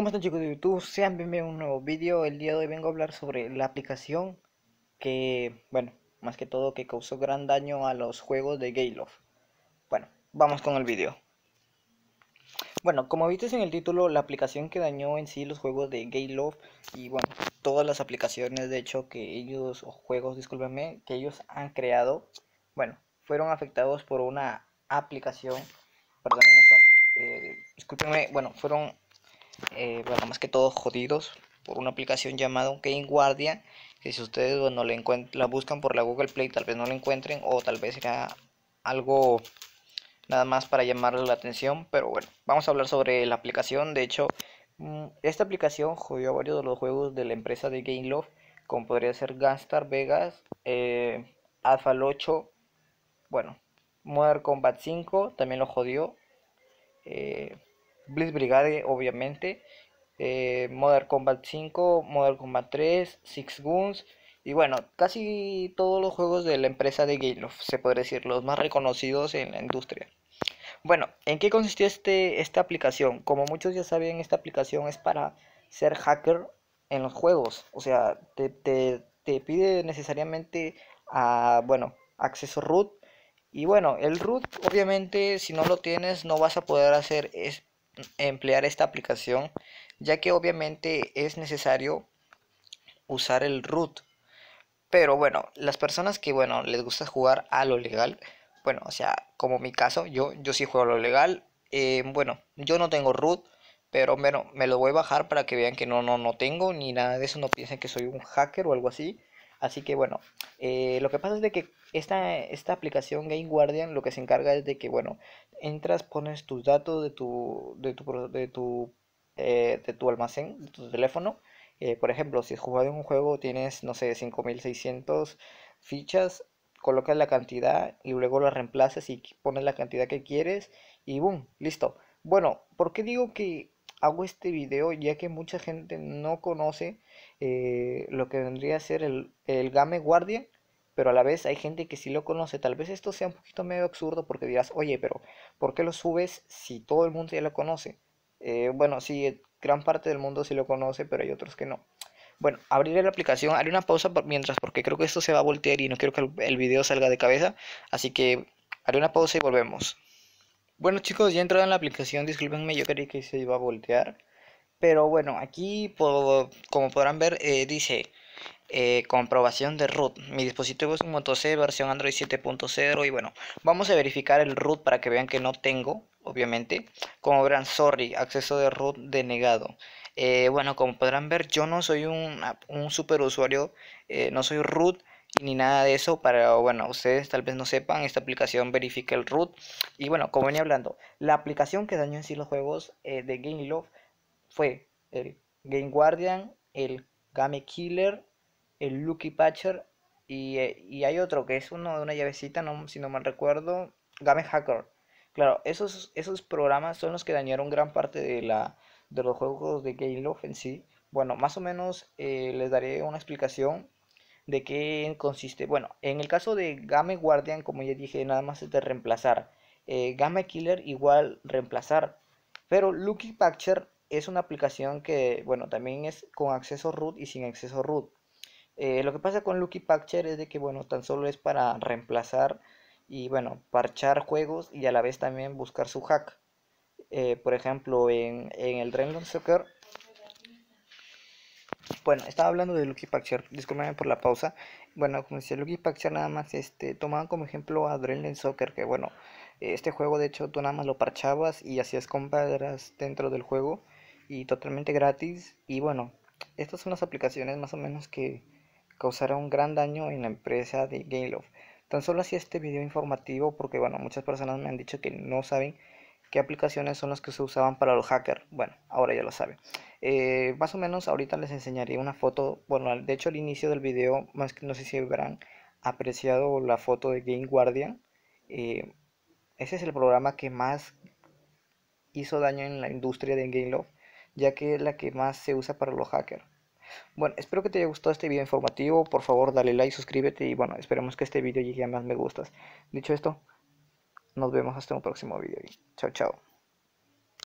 ¿Cómo están chicos de YouTube? Sean bienvenidos a un nuevo vídeo. El día de hoy vengo a hablar sobre la aplicación que, bueno, más que todo que causó gran daño a los juegos de Gaylove. Bueno, vamos con el video Bueno, como viste en el título, la aplicación que dañó en sí los juegos de Gaylove y bueno, todas las aplicaciones de hecho que ellos, o juegos, discúlpenme, que ellos han creado, bueno, fueron afectados por una aplicación, perdón eso, eh, bueno, fueron eh, bueno, más que todo jodidos por una aplicación llamada Game guardia que si ustedes, bueno, la, la buscan por la Google Play, tal vez no la encuentren o tal vez sea algo nada más para llamar la atención, pero bueno, vamos a hablar sobre la aplicación, de hecho, mm, esta aplicación jodió varios de los juegos de la empresa de game love como podría ser Gunstar Vegas, eh, Alpha 8, bueno, Modern Combat 5 también lo jodió. Eh, Blitz Brigade, obviamente. Eh, Modern Combat 5, Modern Combat 3, Six Guns. Y bueno, casi todos los juegos de la empresa de of se podría decir, los más reconocidos en la industria. Bueno, ¿en qué consistió este, esta aplicación? Como muchos ya saben, esta aplicación es para ser hacker en los juegos. O sea, te, pide necesariamente, a, ah, bueno, acceso root. Y bueno, el root, obviamente, si no lo tienes, no vas a poder hacer es, emplear esta aplicación ya que obviamente es necesario usar el root pero bueno las personas que bueno les gusta jugar a lo legal bueno o sea como mi caso yo yo sí juego a lo legal eh, bueno yo no tengo root pero bueno me lo voy a bajar para que vean que no no no tengo ni nada de eso no piensen que soy un hacker o algo así Así que bueno, eh, lo que pasa es de que esta, esta aplicación Game Guardian lo que se encarga es de que, bueno, entras, pones tus datos de tu, de tu, de tu, eh, de tu almacén, de tu teléfono. Eh, por ejemplo, si has jugado un juego, tienes, no sé, 5600 fichas, colocas la cantidad y luego la reemplazas y pones la cantidad que quieres y boom, listo. Bueno, ¿por qué digo que hago este video ya que mucha gente no conoce eh, lo que vendría a ser el, el Game Guardian, pero a la vez hay gente que sí lo conoce. Tal vez esto sea un poquito medio absurdo porque dirás, oye, pero ¿por qué lo subes si todo el mundo ya lo conoce? Eh, bueno, sí, eh, gran parte del mundo sí lo conoce, pero hay otros que no. Bueno, abriré la aplicación, haré una pausa mientras porque creo que esto se va a voltear y no quiero que el video salga de cabeza, así que haré una pausa y volvemos. Bueno chicos, ya he en la aplicación, disculpenme, yo creí que se iba a voltear. Pero bueno, aquí como podrán ver eh, dice eh, comprobación de root. Mi dispositivo es un Moto C versión Android 7.0 y bueno, vamos a verificar el root para que vean que no tengo, obviamente. Como verán, sorry, acceso de root denegado. Eh, bueno, como podrán ver, yo no soy un, super usuario, no soy root, ni nada de eso. Para, bueno, ustedes tal vez no sepan, esta aplicación verifica el root. Y bueno, como venía hablando, la aplicación que dañó en sí los juegos eh, de Game Love fue el Game Guardian, el Game Killer, el Lucky Patcher y, eh, y, hay otro que es uno de una llavecita, no, si no mal recuerdo, Game Hacker. Claro, esos, esos programas son los que dañaron gran parte de, la, de los juegos de Game Love en sí. Bueno, más o menos eh, les daré una explicación de qué consiste. Bueno, en el caso de Game Guardian, como ya dije, nada más es de reemplazar. Eh, Game Killer igual reemplazar. Pero Lucky Patcher es una aplicación que, bueno, también es con acceso root y sin acceso root. Eh, lo que pasa con Lucky Patcher es de que, bueno, tan solo es para reemplazar y, bueno, parchar juegos y a la vez también buscar su hack. Eh, por ejemplo, en, en el Dragon Soccer bueno, estaba hablando de Lucky Patcher discúlpenme por la pausa. Bueno, como decía Lucky Patcher nada más este, tomaban como ejemplo a Adrenaline Soccer, que bueno, este juego de hecho tú nada más lo parchabas y hacías compras dentro del juego y totalmente gratis. Y bueno, estas son las aplicaciones más o menos que causaron gran daño en la empresa de GameLove Tan solo hacía este video informativo porque bueno, muchas personas me han dicho que no saben qué aplicaciones son las que se usaban para los hackers. Bueno, ahora ya lo saben. Eh, más o menos ahorita les enseñaré una foto, bueno, de hecho al inicio del video, más que no sé si habrán apreciado la foto de Game Guardian. Eh, ese es el programa que más hizo daño en la industria de Love ya que es la que más se usa para los hackers. Bueno, espero que te haya gustado este video informativo. Por favor, dale like, suscríbete y bueno, esperemos que este video llegue a más me gustas. Dicho esto, nos vemos hasta un próximo video. Chao, chao.